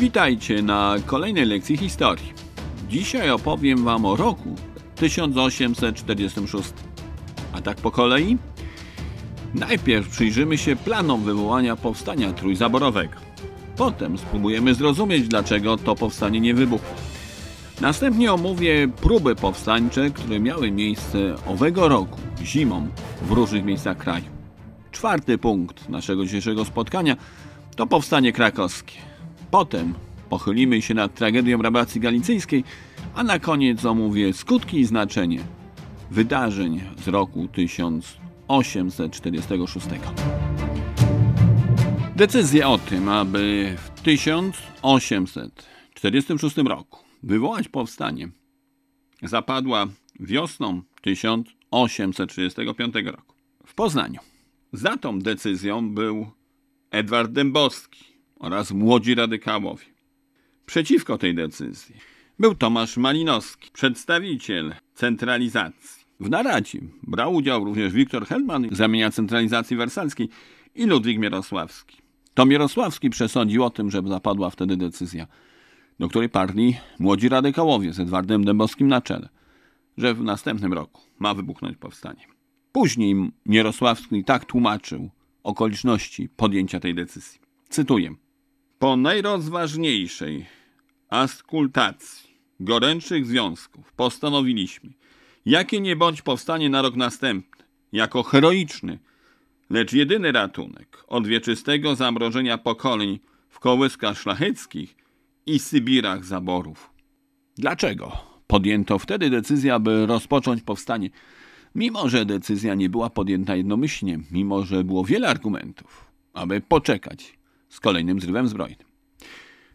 Witajcie na kolejnej lekcji historii. Dzisiaj opowiem Wam o roku 1846. A tak po kolei? Najpierw przyjrzymy się planom wywołania powstania trójzaborowego. Potem spróbujemy zrozumieć, dlaczego to powstanie nie wybuchło. Następnie omówię próby powstańcze, które miały miejsce owego roku, zimą, w różnych miejscach kraju. Czwarty punkt naszego dzisiejszego spotkania to powstanie krakowskie. Potem pochylimy się nad tragedią rabacji galicyjskiej, a na koniec omówię skutki i znaczenie wydarzeń z roku 1846. Decyzja o tym, aby w 1846 roku wywołać powstanie, zapadła wiosną 1835 roku w Poznaniu. Za tą decyzją był Edward Dębowski, oraz młodzi radykałowie. Przeciwko tej decyzji był Tomasz Malinowski, przedstawiciel centralizacji. W naradzie brał udział również Wiktor Helman, zamienia centralizacji wersalskiej i Ludwik Mierosławski. To Mierosławski przesądził o tym, że zapadła wtedy decyzja, do której parli młodzi radykałowie z Edwardem Dębowskim na czele, że w następnym roku ma wybuchnąć powstanie. Później Mierosławski tak tłumaczył okoliczności podjęcia tej decyzji. Cytuję. Po najrozważniejszej askultacji gorętszych związków postanowiliśmy, jakie nie bądź powstanie na rok następny, jako heroiczny, lecz jedyny ratunek od wieczystego zamrożenia pokoleń w kołyskach szlacheckich i Sybirach zaborów. Dlaczego podjęto wtedy decyzję, aby rozpocząć powstanie, mimo że decyzja nie była podjęta jednomyślnie, mimo że było wiele argumentów, aby poczekać z kolejnym zrywem zbrojnym.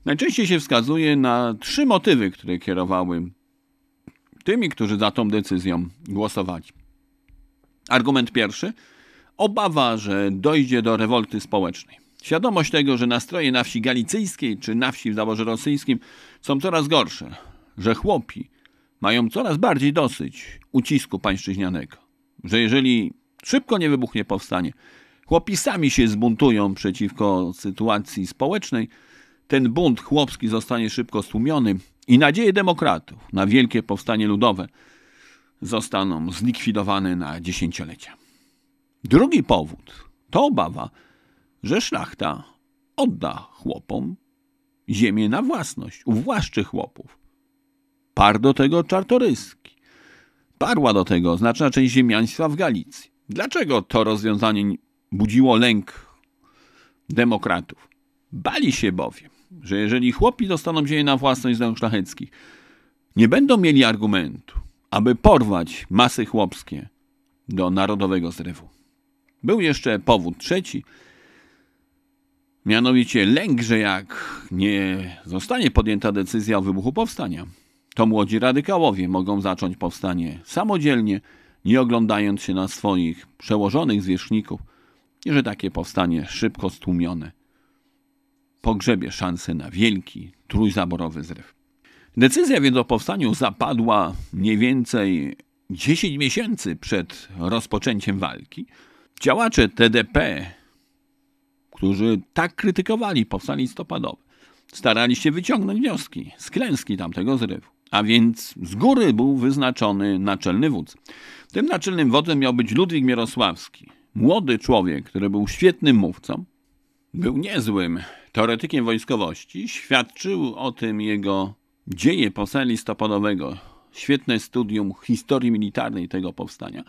Najczęściej się wskazuje na trzy motywy, które kierowały tymi, którzy za tą decyzją głosowali. Argument pierwszy obawa, że dojdzie do rewolty społecznej. Świadomość tego, że nastroje na wsi galicyjskiej czy na wsi w zaborze rosyjskim są coraz gorsze, że chłopi mają coraz bardziej dosyć ucisku pańszczyźnianego, że jeżeli szybko nie wybuchnie powstanie, Chłopi sami się zbuntują przeciwko sytuacji społecznej. Ten bunt chłopski zostanie szybko stłumiony i nadzieje demokratów na wielkie powstanie ludowe zostaną zlikwidowane na dziesięciolecia. Drugi powód to obawa, że szlachta odda chłopom ziemię na własność, uwłaszczy chłopów. Par do tego czartoryski. Parła do tego znaczna część ziemiaństwa w Galicji. Dlaczego to rozwiązanie budziło lęk demokratów. Bali się bowiem, że jeżeli chłopi dostaną ziemię na własność z szlacheckich, nie będą mieli argumentu, aby porwać masy chłopskie do narodowego zrywu. Był jeszcze powód trzeci, mianowicie lęk, że jak nie zostanie podjęta decyzja o wybuchu powstania, to młodzi radykałowie mogą zacząć powstanie samodzielnie, nie oglądając się na swoich przełożonych zwierzchników – i że takie powstanie szybko stłumione pogrzebie szanse na wielki, trójzaborowy zryw. Decyzja więc o powstaniu zapadła mniej więcej 10 miesięcy przed rozpoczęciem walki. Działacze TDP, którzy tak krytykowali powstanie listopadowe, starali się wyciągnąć wnioski z klęski tamtego zrywu. A więc z góry był wyznaczony naczelny wódz. Tym naczelnym wodzem miał być Ludwik Mierosławski, Młody człowiek, który był świetnym mówcą, był niezłym teoretykiem wojskowości, świadczył o tym jego dzieje posa listopadowego, świetne studium historii militarnej tego powstania,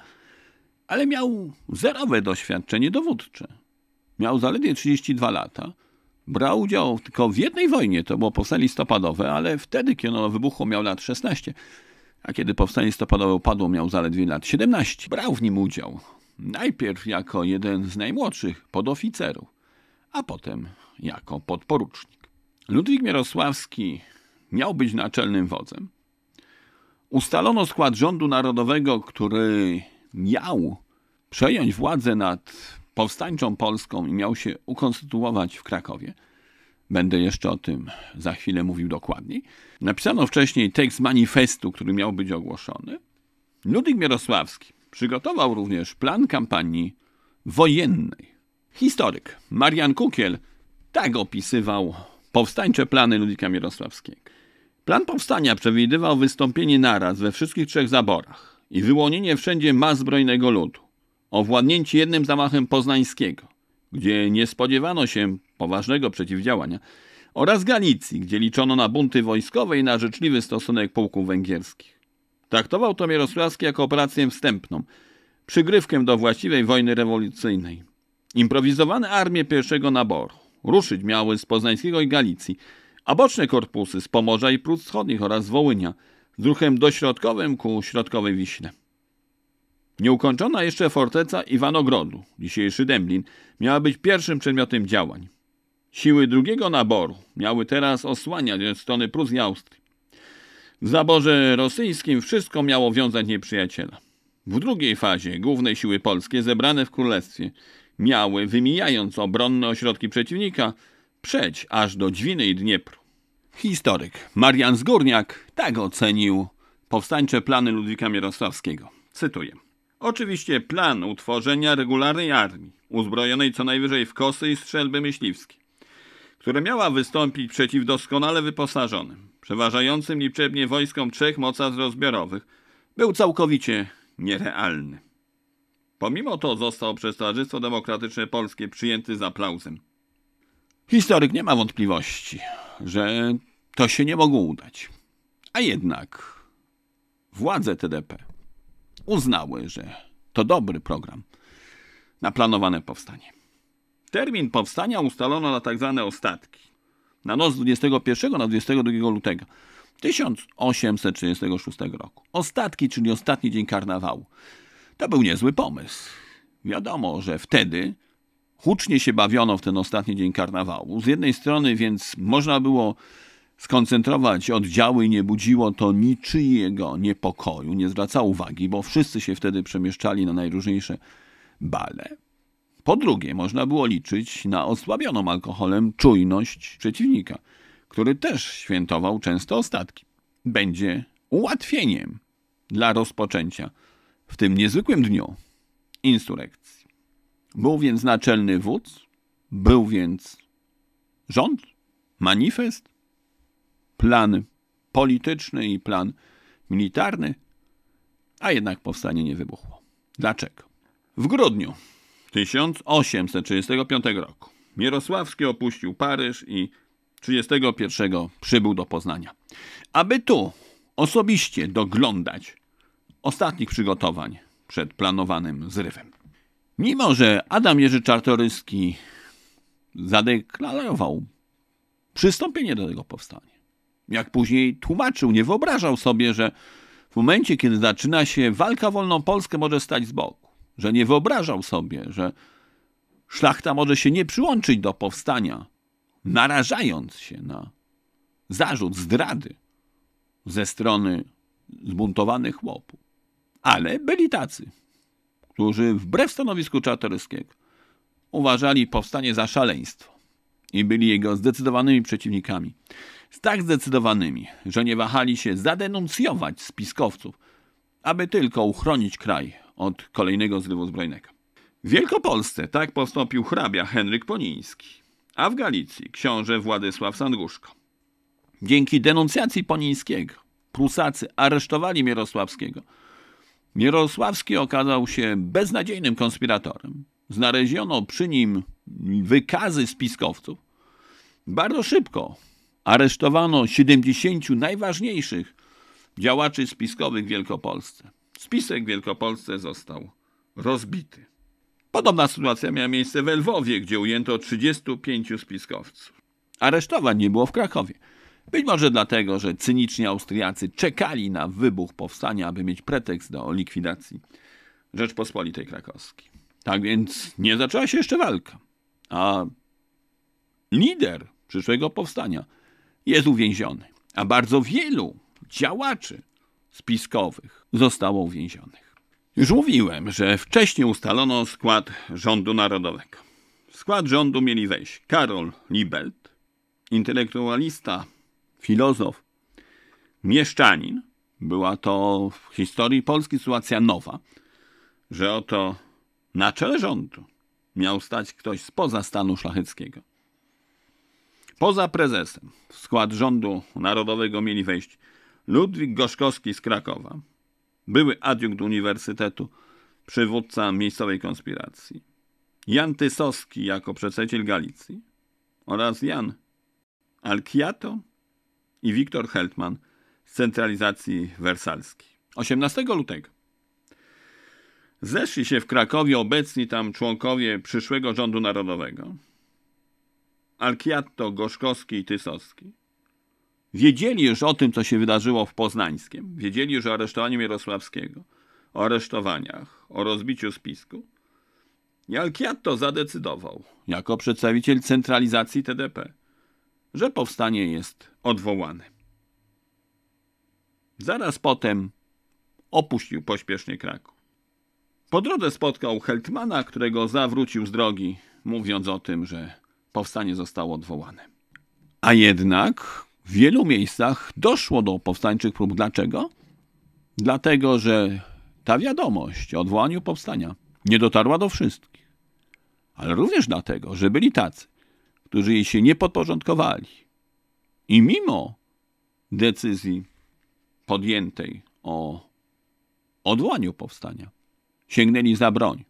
ale miał zerowe doświadczenie dowódcze. Miał zaledwie 32 lata, brał udział tylko w jednej wojnie, to było powstanie listopadowe, ale wtedy, kiedy ono wybuchło, miał lat 16, a kiedy powstanie listopadowe upadło, miał zaledwie lat 17. Brał w nim udział, Najpierw jako jeden z najmłodszych podoficerów, a potem jako podporucznik. Ludwik Mierosławski miał być naczelnym wodzem. Ustalono skład rządu narodowego, który miał przejąć władzę nad powstańczą Polską i miał się ukonstytuować w Krakowie. Będę jeszcze o tym za chwilę mówił dokładniej. Napisano wcześniej tekst manifestu, który miał być ogłoszony. Ludwik Mierosławski Przygotował również plan kampanii wojennej. Historyk Marian Kukiel tak opisywał powstańcze plany Ludwika Mirosławskiego. Plan powstania przewidywał wystąpienie naraz we wszystkich trzech zaborach i wyłonienie wszędzie mas zbrojnego ludu, owładnięcie jednym zamachem poznańskiego, gdzie nie spodziewano się poważnego przeciwdziałania, oraz Galicji, gdzie liczono na bunty wojskowe i na życzliwy stosunek pułków węgierskich. Traktował to Mierosławski jako operację wstępną, przygrywkę do właściwej wojny rewolucyjnej. Improwizowane armie pierwszego naboru ruszyć miały z Poznańskiego i Galicji, a boczne korpusy z Pomorza i Prus Wschodnich oraz z Wołynia z ruchem dośrodkowym ku środkowej Wiśle. Nieukończona jeszcze forteca Iwanogrodu, dzisiejszy Dęblin, miała być pierwszym przedmiotem działań. Siły drugiego naboru miały teraz osłaniać od strony Prus i Austrii. W zaborze rosyjskim wszystko miało wiązać nieprzyjaciela. W drugiej fazie główne siły polskie zebrane w królestwie miały, wymijając obronne ośrodki przeciwnika, przeć aż do Dźwiny i Dniepru. Historyk Marian Zgórniak tak ocenił powstańcze plany Ludwika Mierosławskiego. Cytuję. Oczywiście plan utworzenia regularnej armii, uzbrojonej co najwyżej w kosy i strzelby myśliwskie, która miała wystąpić przeciw doskonale wyposażonym, przeważającym liczebnie wojskom trzech mocarstw rozbiorowych, był całkowicie nierealny. Pomimo to został przez Towarzystwo Demokratyczne Polskie przyjęty z aplauzem. Historyk nie ma wątpliwości, że to się nie mogło udać. A jednak władze TDP uznały, że to dobry program na planowane powstanie. Termin powstania ustalono na tzw. Tak ostatki na noc 21 na 22 lutego 1836 roku. Ostatki, czyli ostatni dzień karnawału. To był niezły pomysł. Wiadomo, że wtedy hucznie się bawiono w ten ostatni dzień karnawału. Z jednej strony więc można było skoncentrować oddziały i nie budziło to niczyjego niepokoju, nie zwracało uwagi, bo wszyscy się wtedy przemieszczali na najróżniejsze bale. Po drugie, można było liczyć na osłabioną alkoholem czujność przeciwnika, który też świętował często ostatki. Będzie ułatwieniem dla rozpoczęcia w tym niezwykłym dniu insurekcji. Był więc naczelny wódz, był więc rząd, manifest, plan polityczny i plan militarny, a jednak powstanie nie wybuchło. Dlaczego? W grudniu 1835 roku. Mierosławski opuścił Paryż i 31 przybył do Poznania. Aby tu osobiście doglądać ostatnich przygotowań przed planowanym zrywem. Mimo, że Adam Jerzy Czartoryski zadeklarował przystąpienie do tego powstania, jak później tłumaczył, nie wyobrażał sobie, że w momencie, kiedy zaczyna się walka wolną Polskę, może stać z boku że nie wyobrażał sobie, że szlachta może się nie przyłączyć do powstania, narażając się na zarzut zdrady ze strony zbuntowanych chłopów. Ale byli tacy, którzy wbrew stanowisku Czartoryskiego uważali powstanie za szaleństwo i byli jego zdecydowanymi przeciwnikami. Tak zdecydowanymi, że nie wahali się zadenuncjować spiskowców, aby tylko uchronić kraj od kolejnego zrywu zbrojnego. W Wielkopolsce tak postąpił hrabia Henryk Poniński, a w Galicji książę Władysław Sandguszko. Dzięki denuncjacji Ponińskiego Prusacy aresztowali Mierosławskiego. Mierosławski okazał się beznadziejnym konspiratorem. Znaleziono przy nim wykazy spiskowców. Bardzo szybko aresztowano 70 najważniejszych działaczy spiskowych w Wielkopolsce. Spisek w Wielkopolsce został rozbity. Podobna sytuacja miała miejsce w Lwowie, gdzie ujęto 35 spiskowców. Aresztowań nie było w Krakowie. Być może dlatego, że cyniczni Austriacy czekali na wybuch powstania, aby mieć pretekst do likwidacji Rzeczpospolitej Krakowskiej. Tak więc nie zaczęła się jeszcze walka. A lider przyszłego powstania jest uwięziony, a bardzo wielu działaczy spiskowych zostało uwięzionych. Już mówiłem, że wcześniej ustalono skład rządu narodowego. W skład rządu mieli wejść Karol Liebelt, intelektualista, filozof, mieszczanin. Była to w historii Polski sytuacja nowa, że oto na czele rządu miał stać ktoś spoza stanu szlacheckiego. Poza prezesem w skład rządu narodowego mieli wejść Ludwik Goszkowski z Krakowa, były adiunkt uniwersytetu, przywódca miejscowej konspiracji, Jan Tysowski jako przedstawiciel Galicji oraz Jan Alkiato i Wiktor Heltman z centralizacji wersalskiej. 18 lutego zeszli się w Krakowie obecni tam członkowie przyszłego rządu narodowego. Alkiato, Gorzkowski i Tysowski wiedzieli już o tym, co się wydarzyło w Poznańskiem, wiedzieli już o aresztowaniu Mirosławskiego, o aresztowaniach, o rozbiciu spisku. to zadecydował, jako przedstawiciel centralizacji TDP, że powstanie jest odwołane. Zaraz potem opuścił pośpiesznie Kraków. Po drodze spotkał Heltmana, którego zawrócił z drogi, mówiąc o tym, że powstanie zostało odwołane. A jednak w wielu miejscach doszło do powstańczych prób. Dlaczego? Dlatego, że ta wiadomość o odwołaniu powstania nie dotarła do wszystkich. Ale również dlatego, że byli tacy, którzy jej się nie podporządkowali. I mimo decyzji podjętej o odwołaniu powstania, sięgnęli za broń,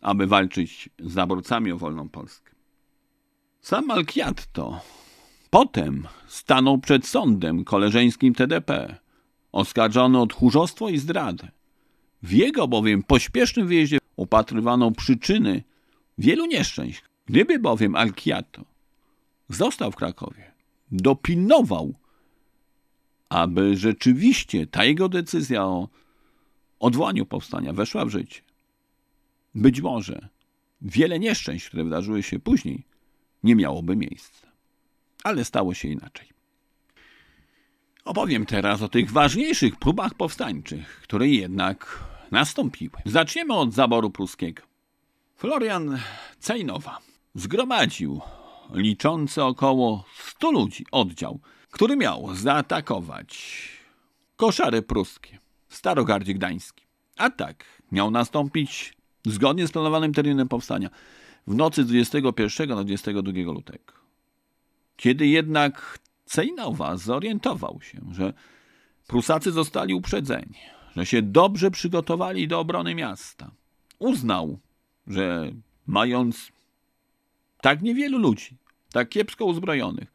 aby walczyć z zaborcami o wolną Polskę. Sam Malkiatto Potem stanął przed sądem koleżeńskim TDP, oskarżony o tchórzostwo i zdradę. W jego bowiem pośpiesznym wyjeździe upatrywano przyczyny wielu nieszczęść. Gdyby bowiem Alkiato został w Krakowie, dopilnował, aby rzeczywiście ta jego decyzja o odwołaniu powstania weszła w życie. Być może wiele nieszczęść, które wydarzyły się później, nie miałoby miejsca ale stało się inaczej. Opowiem teraz o tych ważniejszych próbach powstańczych, które jednak nastąpiły. Zaczniemy od zaboru pruskiego. Florian Cejnowa zgromadził liczący około 100 ludzi oddział, który miał zaatakować koszary pruskie w Starogardzie Gdański. Atak miał nastąpić zgodnie z planowanym terminem powstania w nocy 21 na 22 lutego. Kiedy jednak Cejnowa zorientował się, że Prusacy zostali uprzedzeni, że się dobrze przygotowali do obrony miasta, uznał, że mając tak niewielu ludzi, tak kiepsko uzbrojonych,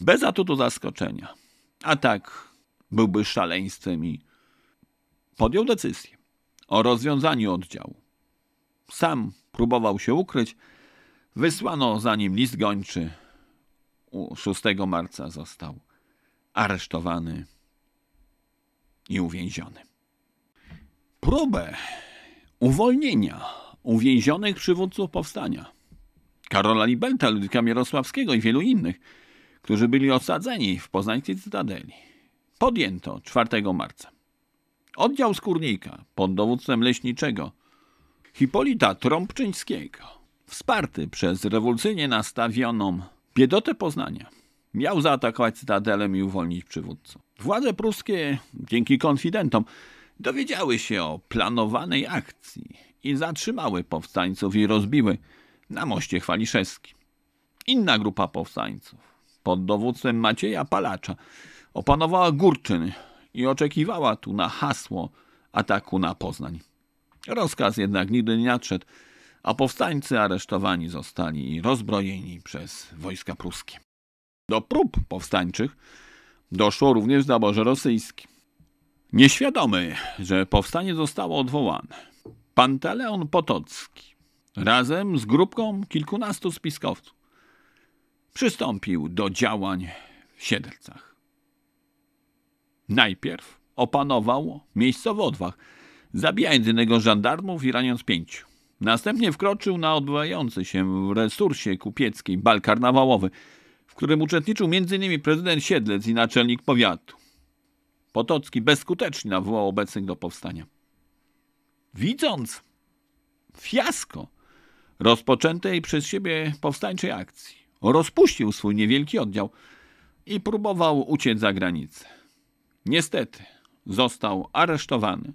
bez atutu zaskoczenia, atak byłby szaleństwem i podjął decyzję o rozwiązaniu oddziału. Sam próbował się ukryć, wysłano za nim list gończy 6 marca został aresztowany i uwięziony. Próbę uwolnienia uwięzionych przywódców powstania Karola Libelta, Ludwika Mierosławskiego i wielu innych, którzy byli osadzeni w poznańskiej cytadeli, podjęto 4 marca. Oddział Skórnika pod dowództwem leśniczego Hipolita Trąbczyńskiego, wsparty przez rewolucyjnie nastawioną Biedotę Poznania. Miał zaatakować Cytadelę i uwolnić przywódcę. Władze pruskie, dzięki konfidentom, dowiedziały się o planowanej akcji i zatrzymały powstańców i rozbiły na moście Chwaliszewskim. Inna grupa powstańców pod dowództwem Macieja Palacza opanowała Górczyn i oczekiwała tu na hasło ataku na Poznań. Rozkaz jednak nigdy nie nadszedł, a powstańcy aresztowani zostali i rozbrojeni przez wojska pruskie. Do prób powstańczych doszło również w zaborze rosyjskim. Nieświadomy, że powstanie zostało odwołane, Panteleon Potocki razem z grupką kilkunastu spiskowców przystąpił do działań w Siedlcach. Najpierw opanował miejscowo odwach, zabijając jednego żandarmów i raniąc pięciu. Następnie wkroczył na odbywający się w resursie kupieckiej bal karnawałowy, w którym uczestniczył m.in. prezydent Siedlec i naczelnik powiatu. Potocki bezskutecznie nawołał obecnych do powstania. Widząc fiasko rozpoczętej przez siebie powstańczej akcji, rozpuścił swój niewielki oddział i próbował uciec za granicę. Niestety został aresztowany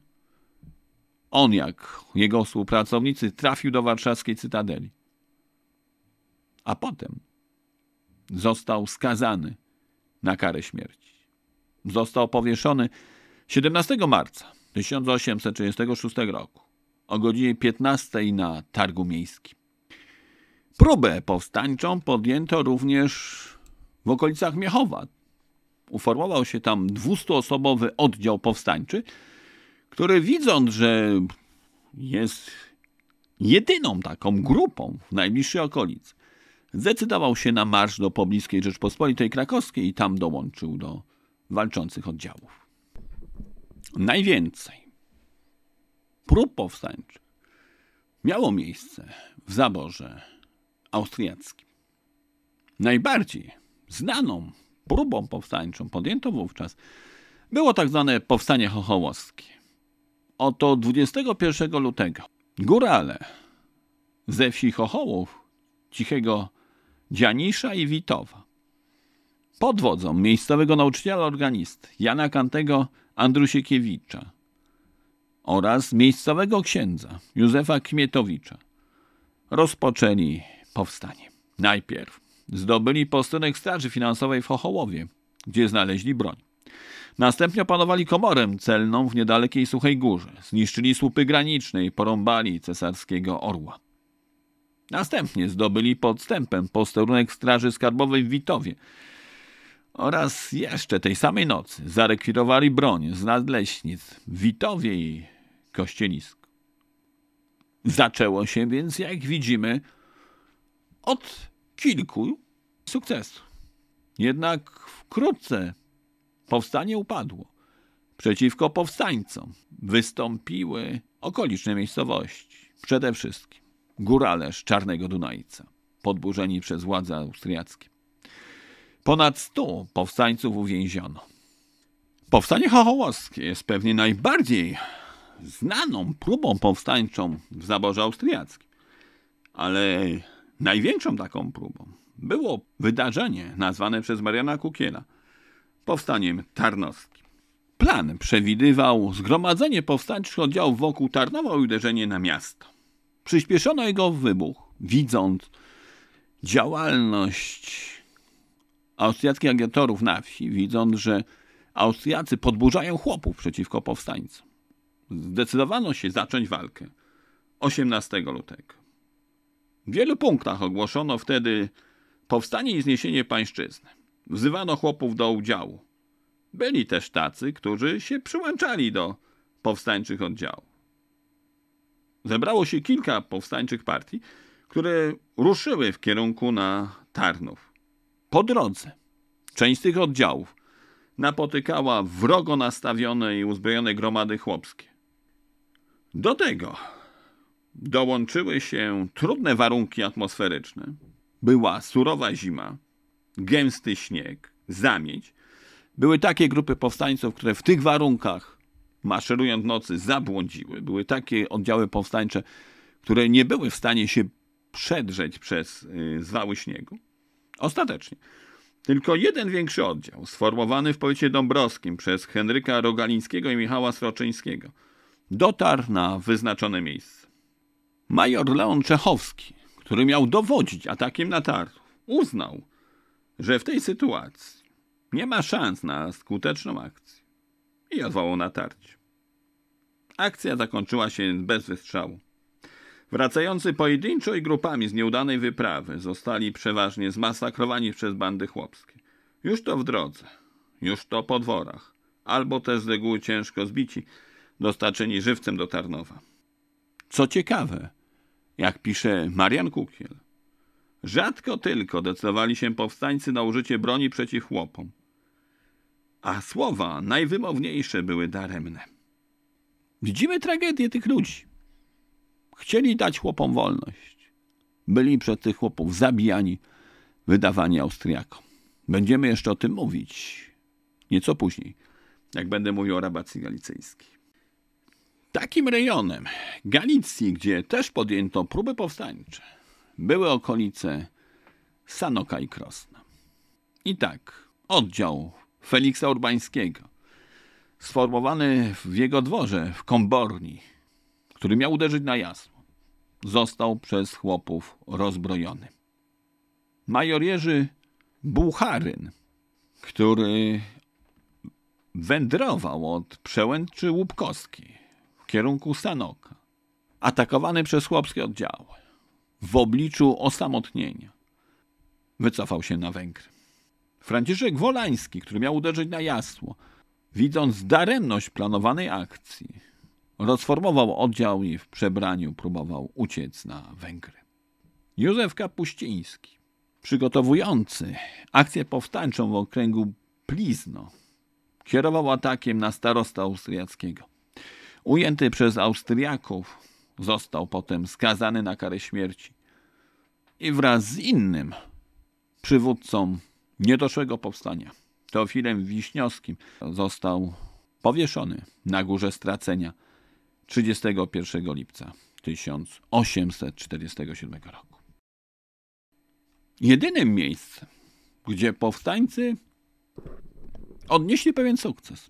on, jak jego współpracownicy, trafił do warszawskiej cytadeli. A potem został skazany na karę śmierci. Został powieszony 17 marca 1836 roku o godzinie 15 na targu miejskim. Próbę powstańczą podjęto również w okolicach Miechowa. Uformował się tam 200-osobowy oddział powstańczy – które widząc, że jest jedyną taką grupą w najbliższej okolicy, zdecydował się na marsz do pobliskiej Rzeczpospolitej Krakowskiej i tam dołączył do walczących oddziałów. Najwięcej prób powstańczych miało miejsce w zaborze austriackim. Najbardziej znaną próbą powstańczą podjęto wówczas było tak zwane powstanie chochołowskie. Oto 21 lutego górale ze wsi Chochołów, Cichego Dzianisza i Witowa pod wodzą miejscowego nauczyciela organisty Jana Kantego Andrusiekiewicza oraz miejscowego księdza Józefa Kmietowicza rozpoczęli powstanie. Najpierw zdobyli postenek Straży Finansowej w Chochołowie, gdzie znaleźli broń. Następnie opanowali komorę celną w niedalekiej Suchej Górze, zniszczyli słupy graniczne i porąbali cesarskiego orła. Następnie zdobyli podstępem posterunek Straży Skarbowej w Witowie oraz jeszcze tej samej nocy zarekwirowali broń z nadleśnic w Witowie i Kościelisku. Zaczęło się więc, jak widzimy, od kilku sukcesów. Jednak wkrótce Powstanie upadło. Przeciwko powstańcom wystąpiły okoliczne miejscowości. Przede wszystkim górale z Czarnego Dunajca, podburzeni przez władze austriackie. Ponad stu powstańców uwięziono. Powstanie chochołowskie jest pewnie najbardziej znaną próbą powstańczą w zaborze austriackim, ale największą taką próbą było wydarzenie nazwane przez Mariana Kukiela – powstaniem tarnowskim. Plan przewidywał zgromadzenie powstańczych oddziałów wokół Tarnowa i uderzenie na miasto. Przyspieszono jego wybuch, widząc działalność austriackich agitatorów na wsi, widząc, że Austriacy podburzają chłopów przeciwko powstańcom. Zdecydowano się zacząć walkę 18 lutego. W wielu punktach ogłoszono wtedy powstanie i zniesienie pańszczyzny wzywano chłopów do udziału. Byli też tacy, którzy się przyłączali do powstańczych oddziałów. Zebrało się kilka powstańczych partii, które ruszyły w kierunku na Tarnów. Po drodze część z tych oddziałów napotykała wrogo nastawione i uzbrojone gromady chłopskie. Do tego dołączyły się trudne warunki atmosferyczne. Była surowa zima, gęsty śnieg, zamieć, były takie grupy powstańców, które w tych warunkach, maszerując nocy, zabłądziły. Były takie oddziały powstańcze, które nie były w stanie się przedrzeć przez y, zwały śniegu. Ostatecznie. Tylko jeden większy oddział, sformowany w powiecie dąbrowskim przez Henryka Rogalińskiego i Michała Sroczyńskiego, dotarł na wyznaczone miejsce. Major Leon Czechowski, który miał dowodzić atakiem na Tartów, uznał, że w tej sytuacji nie ma szans na skuteczną akcję i odwołał natarcie. Akcja zakończyła się bez wystrzału. Wracający pojedynczo i grupami z nieudanej wyprawy zostali przeważnie zmasakrowani przez bandy chłopskie. Już to w drodze, już to po dworach, albo też z reguły ciężko zbici, dostarczeni żywcem do Tarnowa. Co ciekawe, jak pisze Marian Kukiel, Rzadko tylko decydowali się powstańcy na użycie broni przeciw chłopom. A słowa najwymowniejsze były daremne. Widzimy tragedię tych ludzi. Chcieli dać chłopom wolność. Byli przez tych chłopów zabijani, wydawani Austriakom. Będziemy jeszcze o tym mówić nieco później, jak będę mówił o rabacji galicyjskiej. Takim rejonem Galicji, gdzie też podjęto próby powstańcze, były okolice Sanoka i Krosna. I tak, oddział Feliksa Urbańskiego, sformowany w jego dworze w Komborni, który miał uderzyć na jasło, został przez chłopów rozbrojony. Major Jerzy Bucharyn, który wędrował od przełęczy Łupkowskiej w kierunku Sanoka, atakowany przez chłopskie oddziały w obliczu osamotnienia. Wycofał się na Węgry. Franciszek Wolański, który miał uderzyć na Jasło, widząc daremność planowanej akcji, rozformował oddział i w przebraniu próbował uciec na Węgry. Józef Kapuściński, przygotowujący akcję powstańczą w okręgu Plizno, kierował atakiem na starosta austriackiego. Ujęty przez Austriaków, Został potem skazany na karę śmierci i wraz z innym przywódcą niedoszłego powstania, Teofilem Wiśniowskim, został powieszony na górze stracenia 31 lipca 1847 roku. Jedynym miejscem, gdzie powstańcy odnieśli pewien sukces.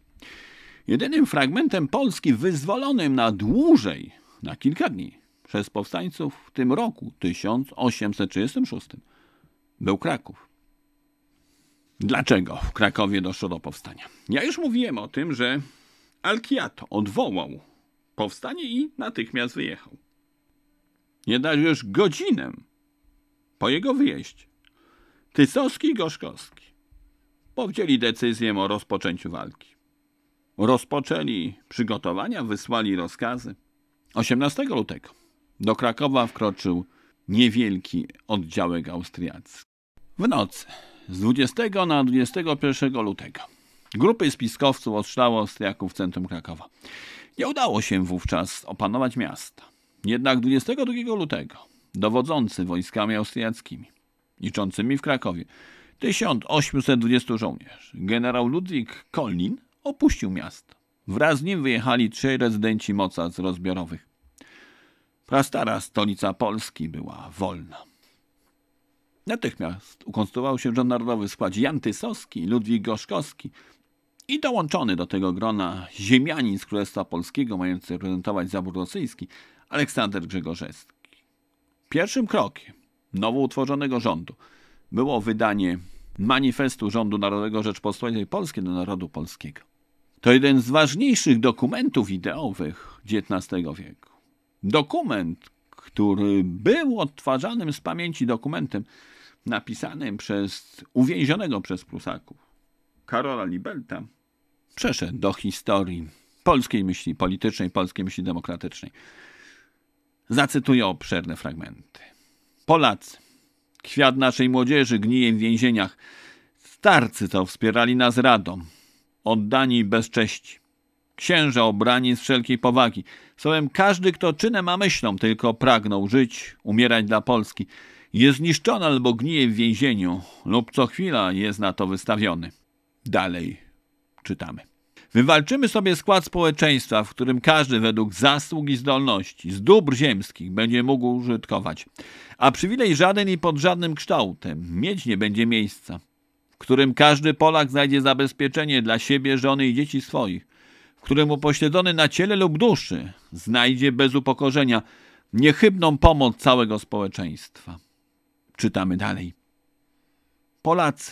Jedynym fragmentem Polski wyzwolonym na dłużej na kilka dni przez powstańców w tym roku 1836 był Kraków. Dlaczego w Krakowie doszło do powstania? Ja już mówiłem o tym, że Alkiato odwołał powstanie i natychmiast wyjechał. Nie dać już godzinę po jego wyjeździe. Tysowski i Gorzkowski powzięli decyzję o rozpoczęciu walki. Rozpoczęli przygotowania, wysłali rozkazy. 18 lutego do Krakowa wkroczył niewielki oddziałek austriacki. W nocy z 20 na 21 lutego grupy spiskowców ostrzelało Austriaków w centrum Krakowa. Nie udało się wówczas opanować miasta. Jednak 22 lutego dowodzący wojskami austriackimi, liczącymi w Krakowie 1820 żołnierzy, generał Ludwik Kolin opuścił miasto. Wraz z nim wyjechali trzej rezydenci mocarstw rozbiorowych. Prastara stolica Polski była wolna. Natychmiast ukonstytuował się rząd narodowy w składzie Jan Tysowski, Ludwik Gorzkowski i dołączony do tego grona ziemianin z Królestwa Polskiego, mający reprezentować zabór rosyjski, Aleksander Grzegorzewski. Pierwszym krokiem nowo utworzonego rządu było wydanie manifestu Rządu Narodowego Rzeczpospolitej Polskiej do narodu polskiego. To jeden z ważniejszych dokumentów ideowych XIX wieku dokument, który był odtwarzanym z pamięci dokumentem napisanym przez uwięzionego przez Prusaków Karola Libelta, przeszedł do historii polskiej myśli politycznej, polskiej myśli demokratycznej. Zacytuję obszerne fragmenty. Polacy, kwiat naszej młodzieży gnije w więzieniach. Starcy to wspierali nas radą, oddani bez cześci księża obrani z wszelkiej powagi. Słowem, każdy, kto czynem a myślą tylko pragnął żyć, umierać dla Polski, jest zniszczony albo gnije w więzieniu lub co chwila jest na to wystawiony. Dalej czytamy. Wywalczymy sobie skład społeczeństwa, w którym każdy według zasług i zdolności, z dóbr ziemskich będzie mógł użytkować, a przywilej żaden i pod żadnym kształtem mieć nie będzie miejsca, w którym każdy Polak znajdzie zabezpieczenie dla siebie, żony i dzieci swoich, któremu pośledzony na ciele lub duszy znajdzie bez upokorzenia niechybną pomoc całego społeczeństwa. Czytamy dalej. Polacy,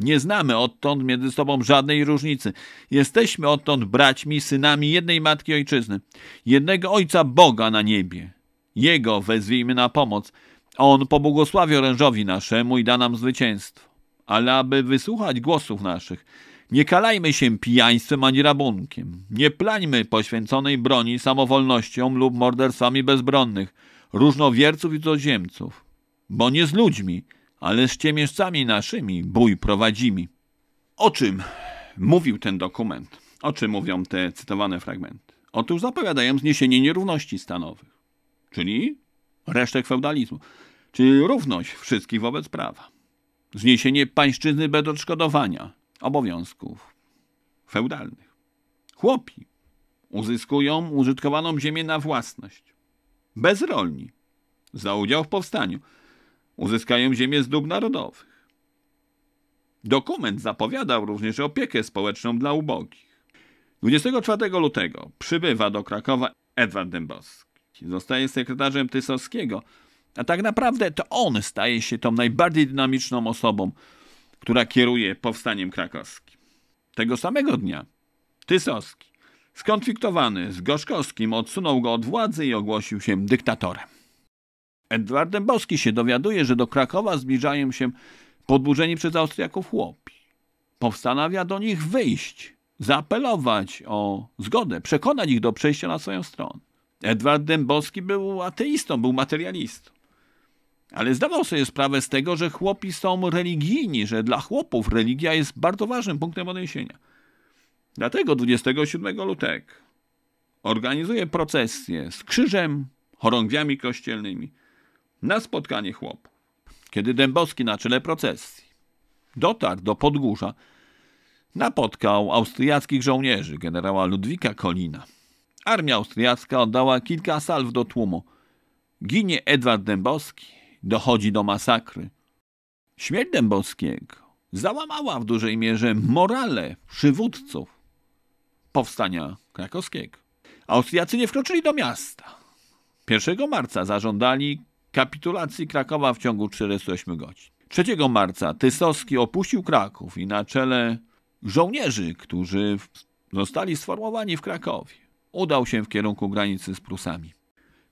nie znamy odtąd między sobą żadnej różnicy. Jesteśmy odtąd braćmi, synami jednej matki ojczyzny, jednego Ojca Boga na niebie. Jego wezwijmy na pomoc. On pobłogosławi orężowi naszemu i da nam zwycięstwo. Ale aby wysłuchać głosów naszych, nie kalajmy się pijaństwem ani rabunkiem. Nie plańmy poświęconej broni samowolnością lub mordercami bezbronnych, różnowierców i cudzoziemców. Bo nie z ludźmi, ale z ciemiężcami naszymi bój prowadzimy. O czym mówił ten dokument? O czym mówią te cytowane fragmenty? Otóż zapowiadają zniesienie nierówności stanowych, czyli resztek feudalizmu, czyli równość wszystkich wobec prawa. Zniesienie pańszczyzny bez odszkodowania, obowiązków feudalnych. Chłopi uzyskują użytkowaną ziemię na własność. Bezrolni za udział w powstaniu uzyskają ziemię z dóbr narodowych. Dokument zapowiadał również opiekę społeczną dla ubogich. 24 lutego przybywa do Krakowa Edward Dębowski. Zostaje sekretarzem Tysowskiego, a tak naprawdę to on staje się tą najbardziej dynamiczną osobą która kieruje powstaniem krakowskim. Tego samego dnia Tysowski, skonfliktowany z Gorzkowskim, odsunął go od władzy i ogłosił się dyktatorem. Edward Dębowski się dowiaduje, że do Krakowa zbliżają się podburzeni przez Austriaków chłopi. Powstanawia do nich wyjść, zaapelować o zgodę, przekonać ich do przejścia na swoją stronę. Edward Dębowski był ateistą, był materialistą ale zdawał sobie sprawę z tego, że chłopi są religijni, że dla chłopów religia jest bardzo ważnym punktem odniesienia. Dlatego 27 lutego organizuje procesję z krzyżem, chorągwiami kościelnymi na spotkanie chłopów. Kiedy Dębowski na czele procesji dotarł do Podgórza, napotkał austriackich żołnierzy generała Ludwika Kolina. Armia austriacka oddała kilka salw do tłumu. Ginie Edward Dębowski, dochodzi do masakry. Śmierć Dębowskiego załamała w dużej mierze morale przywódców powstania krakowskiego. Austriacy nie wkroczyli do miasta. 1 marca zażądali kapitulacji Krakowa w ciągu 48 godzin. 3 marca Tysowski opuścił Kraków i na czele żołnierzy, którzy zostali sformowani w Krakowie, udał się w kierunku granicy z Prusami.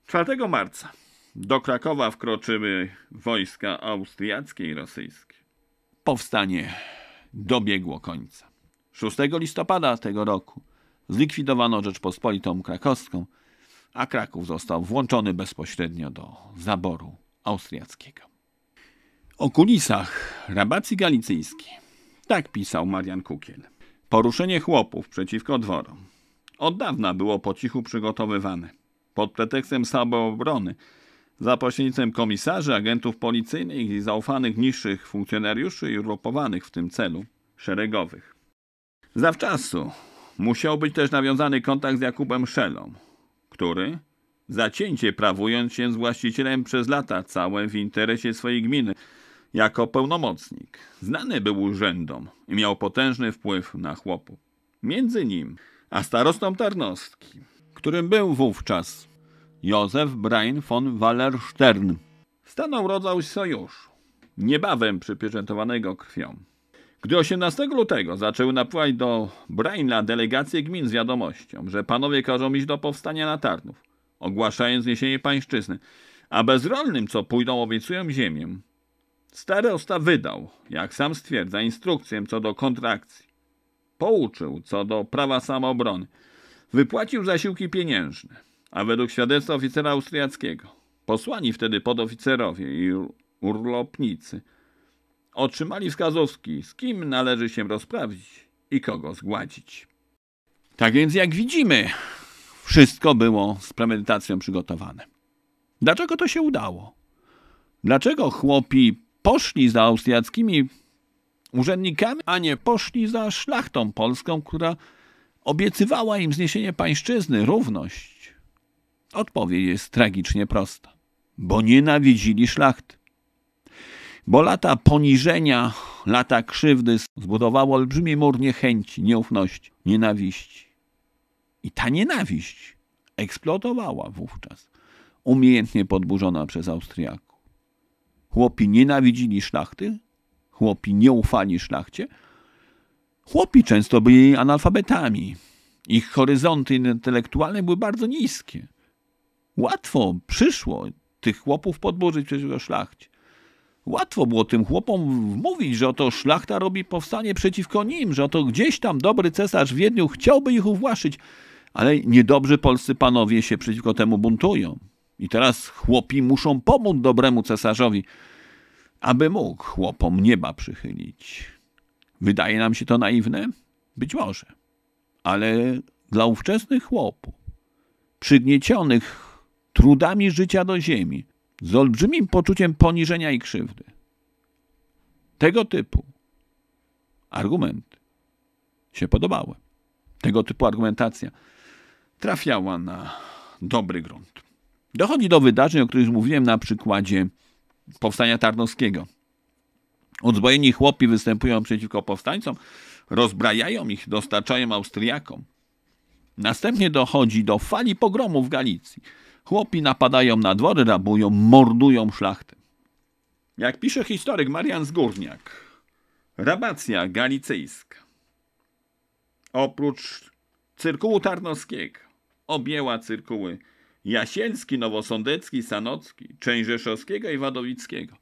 4 marca do Krakowa wkroczyły wojska austriackie i rosyjskie. Powstanie dobiegło końca. 6 listopada tego roku zlikwidowano Rzeczpospolitą Krakowską, a Kraków został włączony bezpośrednio do zaboru austriackiego. O kulisach rabacji galicyjskiej tak pisał Marian Kukiel. Poruszenie chłopów przeciwko dworom od dawna było po cichu przygotowywane. Pod pretekstem samoobrony obrony za pośrednictwem komisarzy, agentów policyjnych i zaufanych niższych funkcjonariuszy i urlopowanych w tym celu szeregowych. Zawczasu musiał być też nawiązany kontakt z Jakubem Szelą, który, zacięcie prawując się z właścicielem przez lata całe w interesie swojej gminy, jako pełnomocnik, znany był urzędom i miał potężny wpływ na chłopu. Między nim a starostą Tarnostki, którym był wówczas Józef Brain von Wallerstern. Stanął rodzaj sojusz, niebawem przypieczętowanego krwią. Gdy 18 lutego zaczęły napływać do Brainla delegacje gmin z wiadomością, że panowie każą iść do powstania na ogłaszając zniesienie pańszczyzny, a bezrolnym, co pójdą, obiecują ziemię. Stary Osta wydał, jak sam stwierdza, instrukcję co do kontrakcji. Pouczył co do prawa samoobrony. Wypłacił zasiłki pieniężne a według świadectwa oficera austriackiego. Posłani wtedy podoficerowie i urlopnicy otrzymali wskazówki, z kim należy się rozprawić i kogo zgładzić. Tak więc, jak widzimy, wszystko było z premedytacją przygotowane. Dlaczego to się udało? Dlaczego chłopi poszli za austriackimi urzędnikami, a nie poszli za szlachtą polską, która obiecywała im zniesienie pańszczyzny, równość? Odpowiedź jest tragicznie prosta. Bo nienawidzili szlachty. Bo lata poniżenia, lata krzywdy zbudowało olbrzymi mur niechęci, nieufności, nienawiści. I ta nienawiść eksplodowała wówczas, umiejętnie podburzona przez Austriaków. Chłopi nienawidzili szlachty, chłopi nie ufali szlachcie, chłopi często byli analfabetami. Ich horyzonty intelektualne były bardzo niskie. Łatwo przyszło tych chłopów podburzyć przeciwko szlachcie. Łatwo było tym chłopom mówić, że oto szlachta robi powstanie przeciwko nim, że oto gdzieś tam dobry cesarz w Wiedniu chciałby ich uwłaszczyć, ale niedobrzy polscy panowie się przeciwko temu buntują. I teraz chłopi muszą pomóc dobremu cesarzowi, aby mógł chłopom nieba przychylić. Wydaje nam się to naiwne? Być może. Ale dla ówczesnych chłopów, przygniecionych trudami życia do ziemi, z olbrzymim poczuciem poniżenia i krzywdy. Tego typu argumenty się podobały. Tego typu argumentacja trafiała na dobry grunt. Dochodzi do wydarzeń, o których mówiłem na przykładzie powstania tarnowskiego. Odzbrojeni chłopi występują przeciwko powstańcom, rozbrajają ich, dostarczają Austriakom. Następnie dochodzi do fali pogromu w Galicji. Chłopi napadają na dwory, rabują, mordują szlachtę. Jak pisze historyk Marian Zgórniak, rabacja galicyjska oprócz cyrkułu tarnowskiego objęła cyrkuły Jasielski, Nowosądecki, Sanocki, część Rzeszowskiego i Wadowickiego.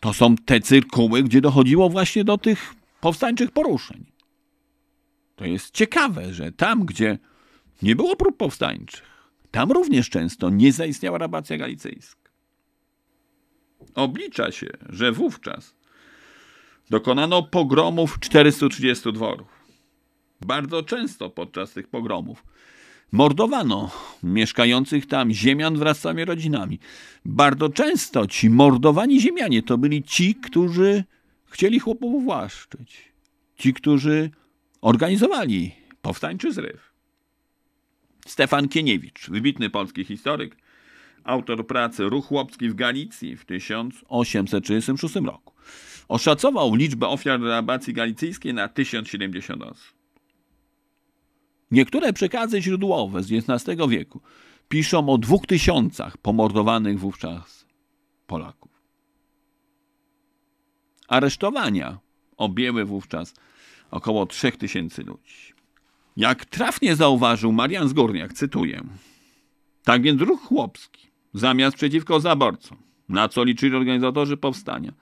To są te cyrkuły, gdzie dochodziło właśnie do tych powstańczych poruszeń. To jest ciekawe, że tam, gdzie nie było prób powstańczych, tam również często nie zaistniała rabacja galicyjska. Oblicza się, że wówczas dokonano pogromów 430 dworów. Bardzo często podczas tych pogromów mordowano mieszkających tam ziemian wraz z samymi rodzinami. Bardzo często ci mordowani ziemianie to byli ci, którzy chcieli chłopów uwłaszczyć. Ci, którzy organizowali powstańczy zryw. Stefan Kieniewicz, wybitny polski historyk, autor pracy Ruch Chłopski w Galicji w 1836 roku. Oszacował liczbę ofiar rabacji galicyjskiej na 1070 osób. Niektóre przekazy źródłowe z XIX wieku piszą o dwóch tysiącach pomordowanych wówczas Polaków. Aresztowania objęły wówczas około 3000 ludzi. Jak trafnie zauważył Marian Zgórniak, cytuję. Tak więc ruch chłopski, zamiast przeciwko zaborcom, na co liczyli organizatorzy powstania,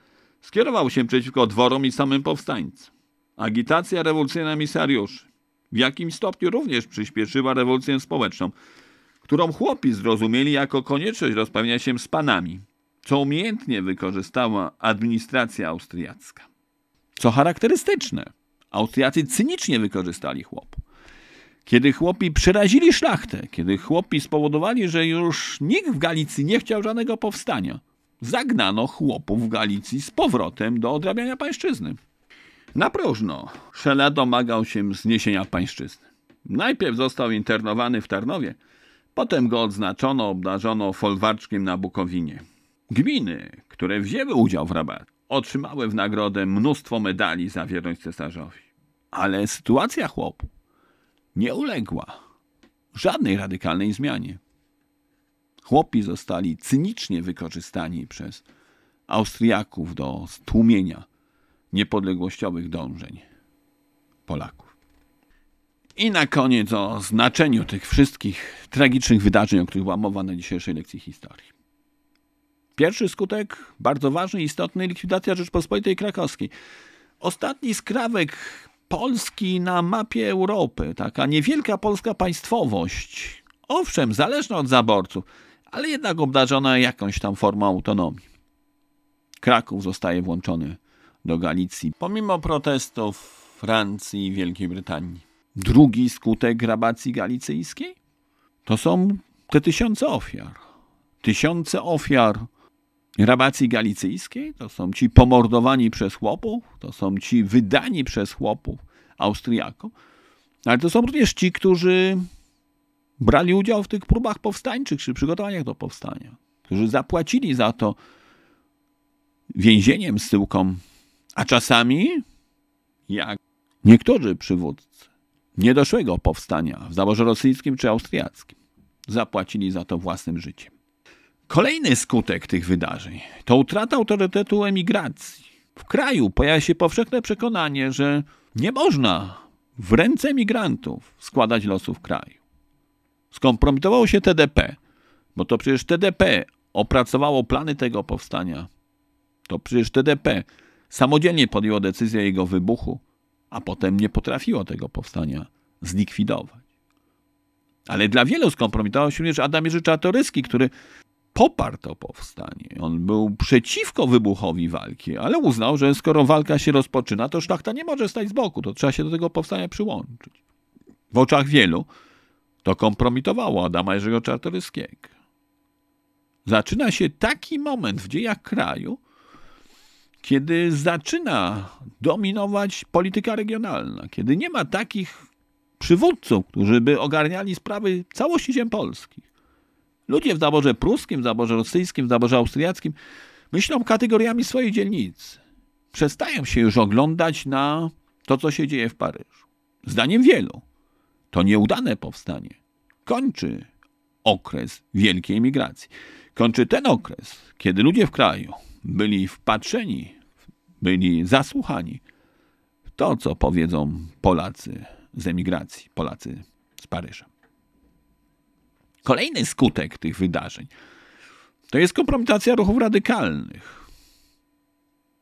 skierował się przeciwko dworom i samym powstańcom. Agitacja rewolucyjna misariuszy w jakimś stopniu również przyspieszyła rewolucję społeczną, którą chłopi zrozumieli jako konieczność rozpełniania się z panami, co umiejętnie wykorzystała administracja austriacka. Co charakterystyczne, Austriacy cynicznie wykorzystali chłopów. Kiedy chłopi przerazili szlachtę, kiedy chłopi spowodowali, że już nikt w Galicji nie chciał żadnego powstania, zagnano chłopów w Galicji z powrotem do odrabiania pańszczyzny. Na próżno Szela domagał się zniesienia pańszczyzny. Najpierw został internowany w Tarnowie, potem go odznaczono, obdarzono folwarczkiem na Bukowinie. Gminy, które wzięły udział w rabat, otrzymały w nagrodę mnóstwo medali za wierność cesarzowi. Ale sytuacja chłopów nie uległa żadnej radykalnej zmianie. Chłopi zostali cynicznie wykorzystani przez Austriaków do stłumienia niepodległościowych dążeń Polaków. I na koniec o znaczeniu tych wszystkich tragicznych wydarzeń, o których była mowa na dzisiejszej lekcji historii. Pierwszy skutek, bardzo ważny i istotny, likwidacja Rzeczpospolitej Krakowskiej. Ostatni skrawek Polski na mapie Europy, taka niewielka polska państwowość. Owszem, zależna od zaborców, ale jednak obdarzona jakąś tam formą autonomii. Kraków zostaje włączony do Galicji, pomimo protestów Francji i Wielkiej Brytanii. Drugi skutek grabacji galicyjskiej? To są te tysiące ofiar. Tysiące ofiar Rabacji Galicyjskiej, to są ci pomordowani przez chłopów, to są ci wydani przez chłopów Austriakom, ale to są również ci, którzy brali udział w tych próbach powstańczych czy przygotowaniach do powstania, którzy zapłacili za to więzieniem, syłką, a czasami, jak niektórzy przywódcy niedoszłego powstania w zaborze rosyjskim czy austriackim, zapłacili za to własnym życiem. Kolejny skutek tych wydarzeń to utrata autorytetu emigracji. W kraju pojawia się powszechne przekonanie, że nie można w ręce migrantów składać losów kraju. Skompromitowało się TDP, bo to przecież TDP opracowało plany tego powstania. To przecież TDP samodzielnie podjęło decyzję jego wybuchu, a potem nie potrafiło tego powstania zlikwidować. Ale dla wielu skompromitował się również Adam Jerzy Czartoryski, który poparł to powstanie. On był przeciwko wybuchowi walki, ale uznał, że skoro walka się rozpoczyna, to szlachta nie może stać z boku, to trzeba się do tego powstania przyłączyć. W oczach wielu to kompromitowało Adama Jerzego Czartoryskiego. Zaczyna się taki moment w dziejach kraju, kiedy zaczyna dominować polityka regionalna, kiedy nie ma takich przywódców, którzy by ogarniali sprawy całości ziem polskich. Ludzie w zaborze pruskim, w zaborze rosyjskim, w zaborze austriackim myślą kategoriami swojej dzielnicy. Przestają się już oglądać na to, co się dzieje w Paryżu. Zdaniem wielu, to nieudane powstanie kończy okres wielkiej emigracji. Kończy ten okres, kiedy ludzie w kraju byli wpatrzeni, byli zasłuchani w to, co powiedzą Polacy z emigracji, Polacy z Paryża. Kolejny skutek tych wydarzeń to jest kompromitacja ruchów radykalnych.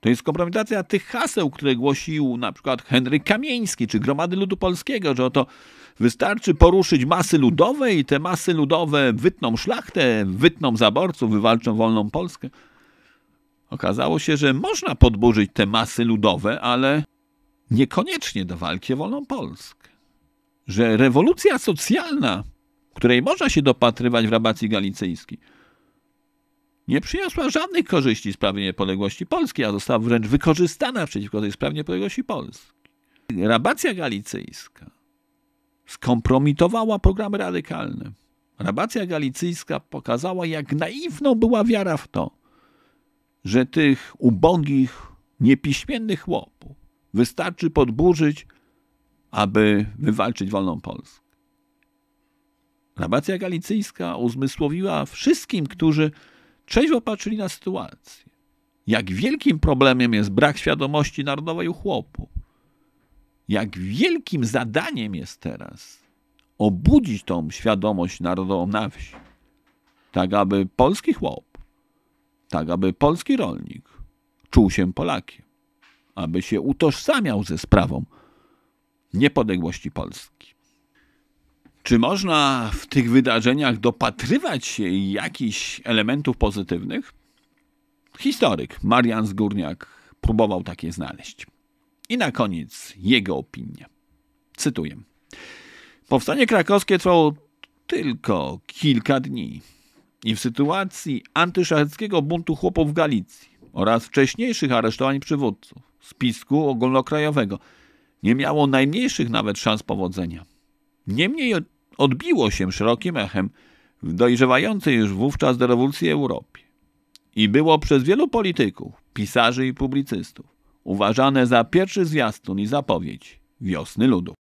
To jest kompromitacja tych haseł, które głosił na przykład Henryk Kamieński czy Gromady Ludu Polskiego, że oto wystarczy poruszyć masy ludowe i te masy ludowe wytną szlachtę, wytną zaborców, wywalczą wolną Polskę. Okazało się, że można podburzyć te masy ludowe, ale niekoniecznie do walki o wolną Polskę. Że rewolucja socjalna której można się dopatrywać w rabacji galicyjskiej, nie przyniosła żadnych korzyści sprawie niepodległości Polski, a została wręcz wykorzystana przeciwko tej sprawie niepodległości Polski. Rabacja galicyjska skompromitowała programy radykalne. Rabacja galicyjska pokazała, jak naiwną była wiara w to, że tych ubogich, niepiśmiennych chłopów wystarczy podburzyć, aby wywalczyć wolną Polskę. Abacja galicyjska uzmysłowiła wszystkim, którzy trzeźwo patrzyli na sytuację, jak wielkim problemem jest brak świadomości narodowej u chłopu. Jak wielkim zadaniem jest teraz obudzić tą świadomość narodową na wsi, tak aby polski chłop, tak aby polski rolnik czuł się Polakiem, aby się utożsamiał ze sprawą niepodległości Polski. Czy można w tych wydarzeniach dopatrywać się jakichś elementów pozytywnych? Historyk Marian Zgórniak próbował takie znaleźć. I na koniec jego opinia. Cytuję. Powstanie krakowskie trwało tylko kilka dni. I w sytuacji antyszlacheckiego buntu chłopów w Galicji oraz wcześniejszych aresztowań przywódców spisku ogólnokrajowego nie miało najmniejszych nawet szans powodzenia. Niemniej odbiło się szerokim echem w dojrzewającej już wówczas do rewolucji Europie i było przez wielu polityków, pisarzy i publicystów uważane za pierwszy zwiastun i zapowiedź wiosny ludu.